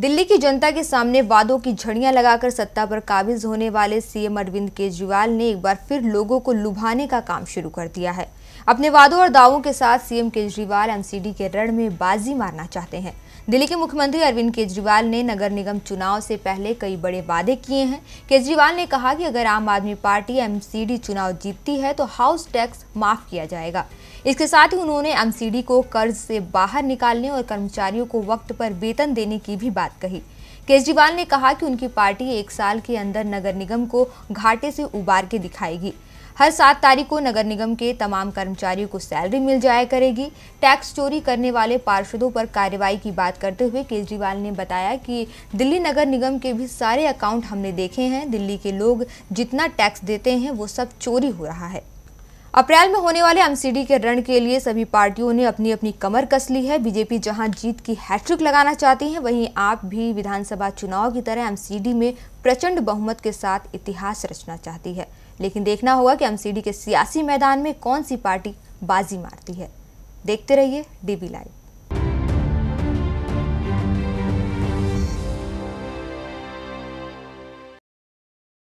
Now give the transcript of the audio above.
दिल्ली की जनता के सामने वादों की झड़ियां लगाकर सत्ता पर काबिज होने वाले सीएम अरविंद केजरीवाल ने एक बार फिर लोगों को लुभाने का काम शुरू कर दिया है अपने वादों और दावों के साथ सीएम केजरीवाल एमसीडी के रण में बाजी मारना चाहते हैं दिल्ली के मुख्यमंत्री अरविंद केजरीवाल ने नगर निगम चुनाव से पहले कई बड़े वादे किए हैं केजरीवाल ने कहा कि अगर आम आदमी पार्टी एमसीडी चुनाव जीतती है तो हाउस टैक्स माफ किया जाएगा इसके साथ ही उन्होंने एमसीडी को कर्ज से बाहर निकालने और कर्मचारियों को वक्त पर वेतन देने की भी बात बात कही केजरीवाल ने कहा कि उनकी पार्टी एक साल के अंदर नगर निगम को घाटे से उबार के दिखाएगी हर सात तारीख को नगर निगम के तमाम कर्मचारियों को सैलरी मिल जाया करेगी टैक्स चोरी करने वाले पार्षदों पर कार्रवाई की बात करते हुए केजरीवाल ने बताया कि दिल्ली नगर निगम के भी सारे अकाउंट हमने देखे हैं दिल्ली के लोग जितना टैक्स देते हैं वो सब चोरी हो रहा है अप्रैल में होने वाले एमसीडी के रण के लिए सभी पार्टियों ने अपनी अपनी कमर कस ली है बीजेपी जहां जीत की हैट्रिक लगाना चाहती है वहीं आप भी विधानसभा चुनाव की तरह एमसीडी में प्रचंड बहुमत के साथ इतिहास रचना चाहती है लेकिन देखना होगा कि एमसीडी के सियासी मैदान में कौन सी पार्टी बाजी मारती है देखते रहिए डीबी लाइव